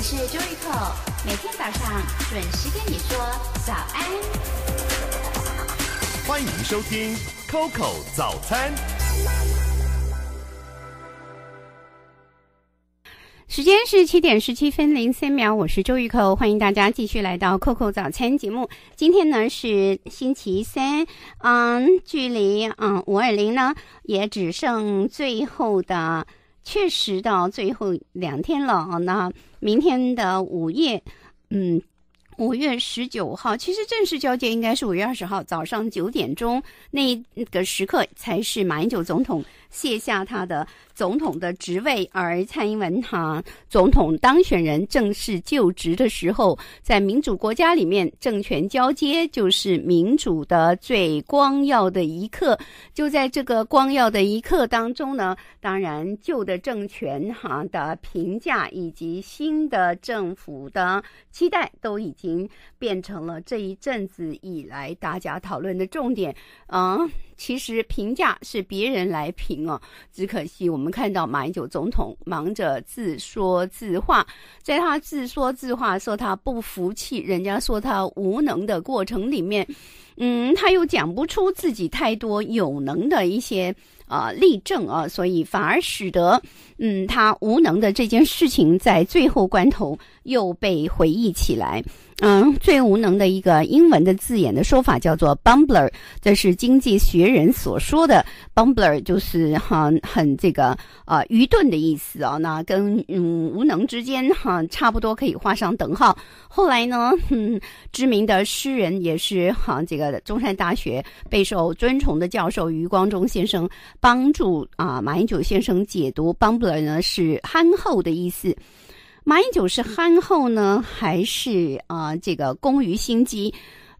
我是周玉蔻，每天早上准时跟你说早安。欢迎收听 COCO 早餐。时间是七点十七分零三秒，我是周玉蔻，欢迎大家继续来到 COCO 早餐节目。今天呢是星期三，嗯，距离嗯五二零呢也只剩最后的。确实到最后两天了啊，那明天的午夜，嗯，五月十九号，其实正式交接应该是五月二十号早上九点钟那个时刻才是马英九总统。卸下他的总统的职位，而蔡英文哈总统当选人正式就职的时候，在民主国家里面，政权交接就是民主的最光耀的一刻。就在这个光耀的一刻当中呢，当然旧的政权哈的评价以及新的政府的期待，都已经变成了这一阵子以来大家讨论的重点啊。其实评价是别人来评哦，只可惜我们看到马英九总统忙着自说自话，在他自说自话、说他不服气、人家说他无能的过程里面，嗯，他又讲不出自己太多有能的一些。啊，立正啊！所以反而使得，嗯，他无能的这件事情在最后关头又被回忆起来。嗯，最无能的一个英文的字眼的说法叫做 bumbler，这是《经济学人》所说的 bumbler，就是很很这个呃愚钝的意思啊。那跟嗯无能之间哈差不多可以画上等号。后来呢，嗯，知名的诗人也是哈这个中山大学备受尊崇的教授余光中先生。帮助啊，马英九先生解读“帮不了”呢是憨厚的意思。马英九是憨厚呢，还是啊这个工于心机？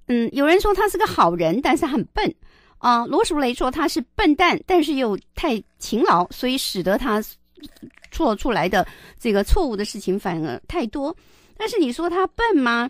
嗯，有人说他是个好人，但是很笨啊。罗淑雷说他是笨蛋，但是又太勤劳，所以使得他做出来的这个错误的事情反而太多。但是你说他笨吗？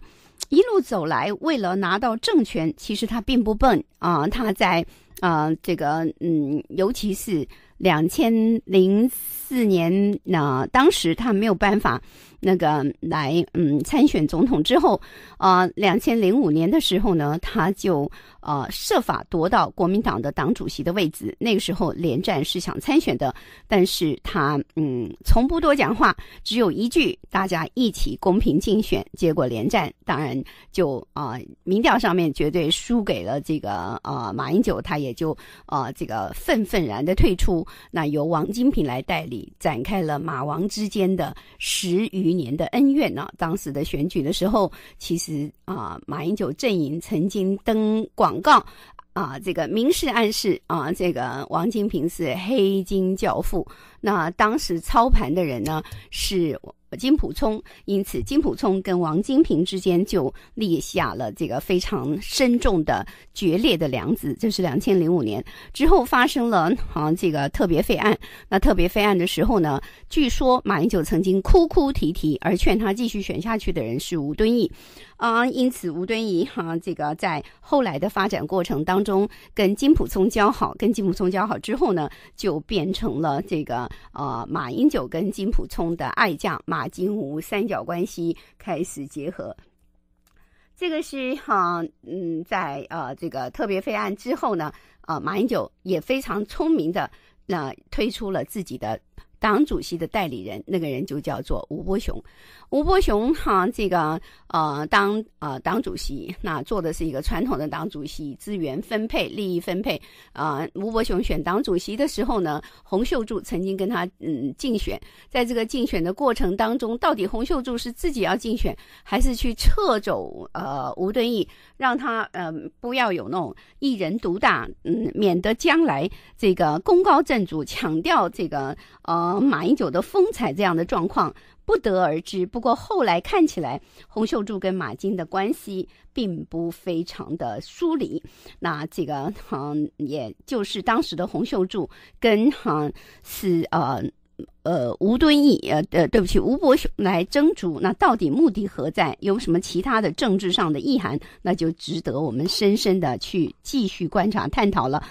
一路走来，为了拿到政权，其实他并不笨啊。他在。呃，这个嗯，尤其是两千零四年那当时他没有办法那个来嗯参选总统之后，呃两千零五年的时候呢，他就呃设法夺到国民党的党主席的位置。那个时候连战是想参选的，但是他嗯从不多讲话，只有一句“大家一起公平竞选”。结果连战当然就啊民调上面绝对输给了这个呃马英九，他也。就啊，这个愤愤然的退出，那由王金平来代理，展开了马王之间的十余年的恩怨呢。当时的选举的时候，其实啊，马英九阵营曾经登广告啊，这个明示暗示啊，这个王金平是黑金教父。那当时操盘的人呢是。金普聪，因此金普聪跟王金平之间就立下了这个非常深重的决裂的梁子。这是两千零五年之后发生了啊，这个特别费案。那特别费案的时候呢，据说马英九曾经哭哭啼啼，而劝他继续选下去的人是吴敦义，啊，因此吴敦义哈，这个在后来的发展过程当中，跟金普聪交好，跟金普聪交好之后呢，就变成了这个呃，马英九跟金普聪的爱将马。马金吴三角关系开始结合，这个是哈嗯，在呃这个特别费案之后呢，啊，马英九也非常聪明的那推出了自己的。党主席的代理人，那个人就叫做吴伯雄。吴伯雄哈，这个呃，当呃党主席，那做的是一个传统的党主席，资源分配、利益分配啊。吴伯雄选党主席的时候呢，洪秀柱曾经跟他嗯竞选，在这个竞选的过程当中，到底洪秀柱是自己要竞选，还是去撤走呃吴敦义，让他呃不要有那种一人独大，嗯，免得将来这个功高震主，强调这个呃。马英九的风采这样的状况不得而知。不过后来看起来，洪秀柱跟马金的关系并不非常的疏离。那这个，嗯，也就是当时的洪秀柱跟，嗯，是呃呃吴敦义，呃呃对不起，吴伯雄来争逐，那到底目的何在？有什么其他的政治上的意涵？那就值得我们深深的去继续观察探讨了。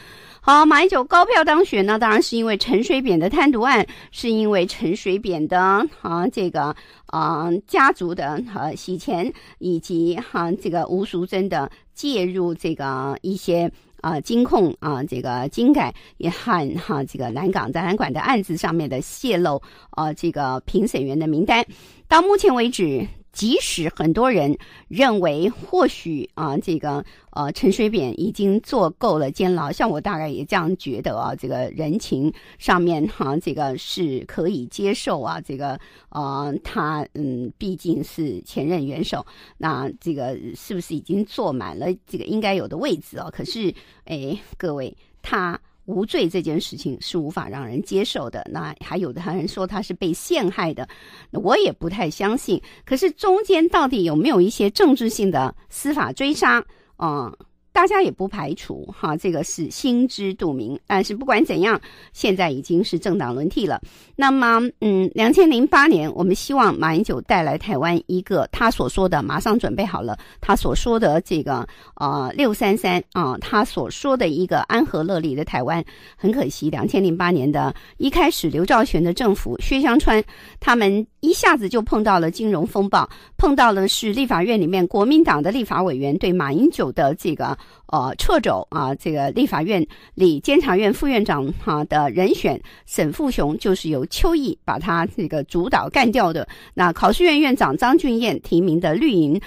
好，马英九高票当选呢，当然是因为陈水扁的贪渎案，是因为陈水扁的啊这个啊家族的啊洗钱，以及哈这个吴淑珍的介入这个一些啊金控啊这个金改，也和哈这个南港展览馆的案子上面的泄露，啊，这个评审员的名单，到目前为止。即使很多人认为，或许啊，这个呃，陈水扁已经坐够了监牢，像我大概也这样觉得啊，这个人情上面哈，这个是可以接受啊，这个呃，他嗯，毕竟是前任元首，那这个是不是已经坐满了这个应该有的位置哦？可是哎，各位他。无罪这件事情是无法让人接受的。那还有的人说他是被陷害的，我也不太相信。可是中间到底有没有一些政治性的司法追杀啊？大家也不排除哈，这个是心知肚明。但是不管怎样，现在已经是政党轮替了。那么，嗯，两千零八年，我们希望马英九带来台湾一个他所说的“马上准备好了”，他所说的这个呃六三三啊，他所说的一个安和乐利的台湾。很可惜，两千零八年的一开始，刘兆玄的政府、薛香川他们。一下子就碰到了金融风暴，碰到了是立法院里面国民党的立法委员对马英九的这个呃掣肘啊，这个立法院里监察院副院长哈的人选沈富雄就是由邱毅把他这个主导干掉的，那考试院院长张俊彦提名的绿营。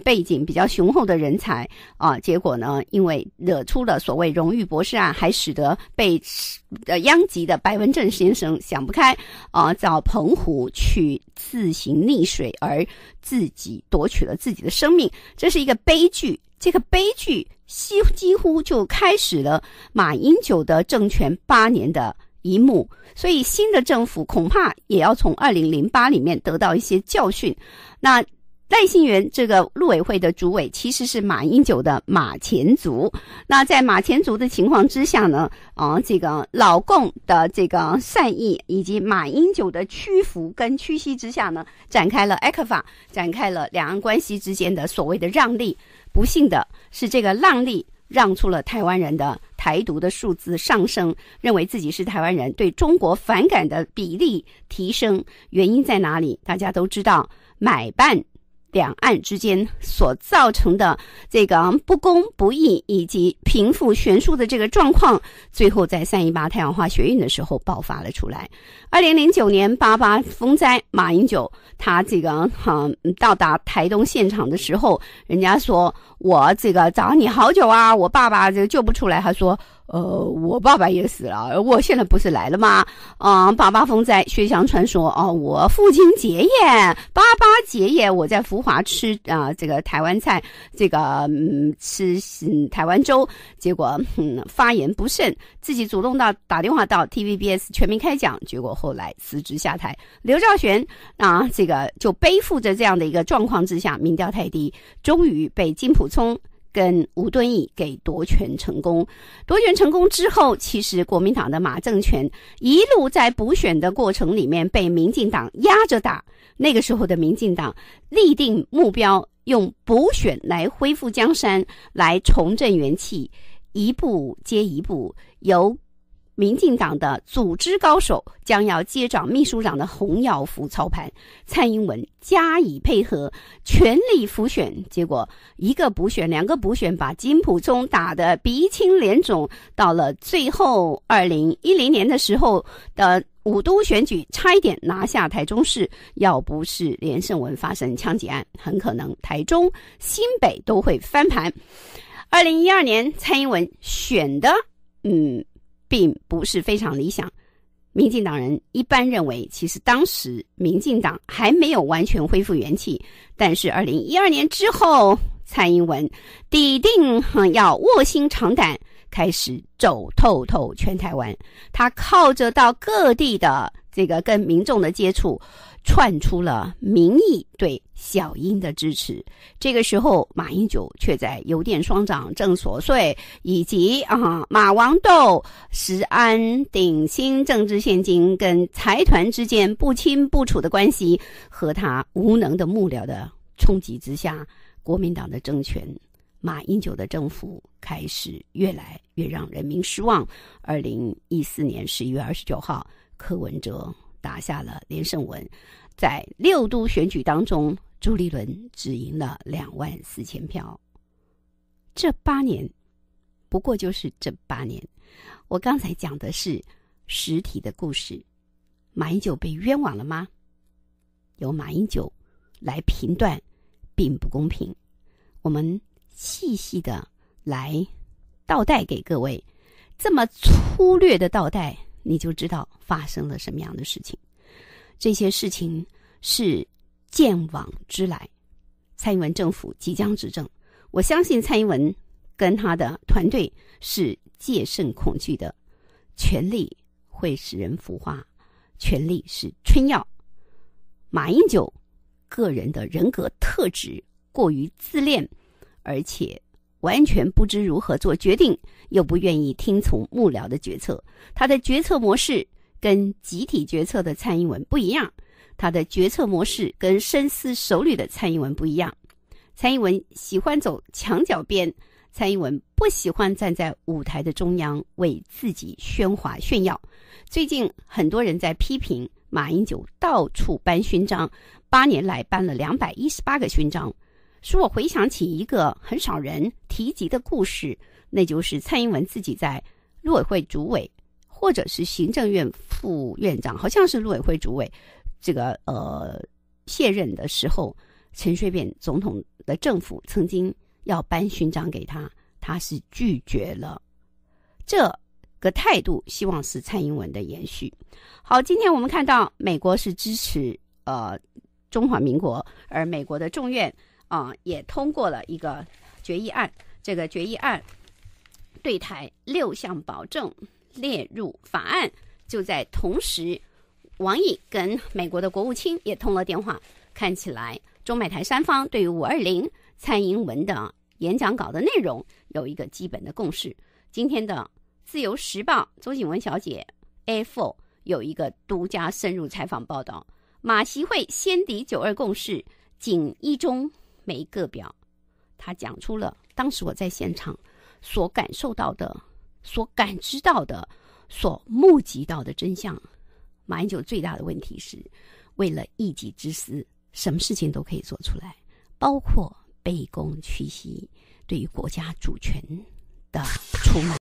背景比较雄厚的人才啊，结果呢，因为惹出了所谓荣誉博士案，还使得被呃殃及的白文正先生想不开啊，找澎湖去自行溺水，而自己夺取了自己的生命，这是一个悲剧。这个悲剧几几乎就开始了马英九的政权八年的一幕，所以新的政府恐怕也要从二零零八里面得到一些教训，那。赖幸园这个陆委会的主委其实是马英九的马前卒。那在马前卒的情况之下呢，啊，这个老共的这个善意以及马英九的屈服跟屈膝之下呢，展开了埃克法，展开了两岸关系之间的所谓的让利。不幸的是，这个让利让出了台湾人的台独的数字上升，认为自己是台湾人对中国反感的比例提升。原因在哪里？大家都知道买办。两岸之间所造成的这个不公不义以及贫富悬殊的这个状况，最后在三一八太阳花学运的时候爆发了出来。二零零九年八八风灾，马英九他这个哈到达台东现场的时候，人家说我这个找你好久啊，我爸爸这救不出来，他说。呃，我爸爸也死了，我现在不是来了吗？啊，八八风灾，薛祥川说啊，我父亲节业，八八节业，我在福华吃啊，这个台湾菜，这个嗯，吃嗯台湾粥，结果嗯发言不慎，自己主动到打电话到 TVBS 全民开讲，结果后来辞职下台。刘兆玄啊，这个就背负着这样的一个状况之下，民调太低，终于被金普聪。跟吴敦义给夺权成功，夺权成功之后，其实国民党的马政权一路在补选的过程里面被民进党压着打。那个时候的民进党立定目标，用补选来恢复江山，来重振元气，一步接一步由。民进党的组织高手将要接掌秘书长的洪耀福操盘，蔡英文加以配合，全力复选。结果一个补选，两个补选，把金普聪打得鼻青脸肿。到了最后二零一零年的时候的五都选举，差一点拿下台中市。要不是连胜文发生枪击案，很可能台中新北都会翻盘。二零一二年蔡英文选的，嗯。并不是非常理想，民进党人一般认为，其实当时民进党还没有完全恢复元气，但是二零一二年之后，蔡英文必定要卧薪尝胆。开始走透透全台湾，他靠着到各地的这个跟民众的接触，串出了民意对小英的支持。这个时候，马英九却在邮电双掌正琐碎，以及啊马王斗石安鼎新政治现金跟财团之间不清不楚的关系和他无能的幕僚的冲击之下，国民党的政权，马英九的政府开始越来。越让人民失望。二零一四年十一月二十九号，柯文哲打下了连胜文，在六都选举当中，朱立伦只赢了两万四千票。这八年，不过就是这八年。我刚才讲的是实体的故事。马英九被冤枉了吗？由马英九来评断，并不公平。我们细细的来。倒带给各位，这么粗略的倒带，你就知道发生了什么样的事情。这些事情是见往之来。蔡英文政府即将执政，我相信蔡英文跟他的团队是戒慎恐惧的。权力会使人腐化，权力是春药。马英九个人的人格特质过于自恋，而且。完全不知如何做决定，又不愿意听从幕僚的决策。他的决策模式跟集体决策的蔡英文不一样，他的决策模式跟深思熟虑的蔡英文不一样。蔡英文喜欢走墙角边，蔡英文不喜欢站在舞台的中央为自己喧哗炫耀。最近很多人在批评马英九到处颁勋章，八年来颁了两百一十八个勋章。使我回想起一个很少人提及的故事，那就是蔡英文自己在陆委会主委，或者是行政院副院长，好像是陆委会主委，这个呃卸任的时候，陈水扁总统的政府曾经要颁勋章给他，他是拒绝了，这个态度希望是蔡英文的延续。好，今天我们看到美国是支持呃中华民国，而美国的众院。啊，也通过了一个决议案。这个决议案对台六项保证列入法案。就在同时，王毅跟美国的国务卿也通了电话。看起来，中美台三方对于五二零蔡英文的演讲稿的内容有一个基本的共识。今天的《自由时报》周景文小姐 a four 有一个独家深入采访报道。马习会先敌九二共识，仅一中。每一个表，他讲出了当时我在现场所感受到的、所感知到的、所目击到的真相。马英九最大的问题是，为了一己之私，什么事情都可以做出来，包括卑躬屈膝，对于国家主权的出卖。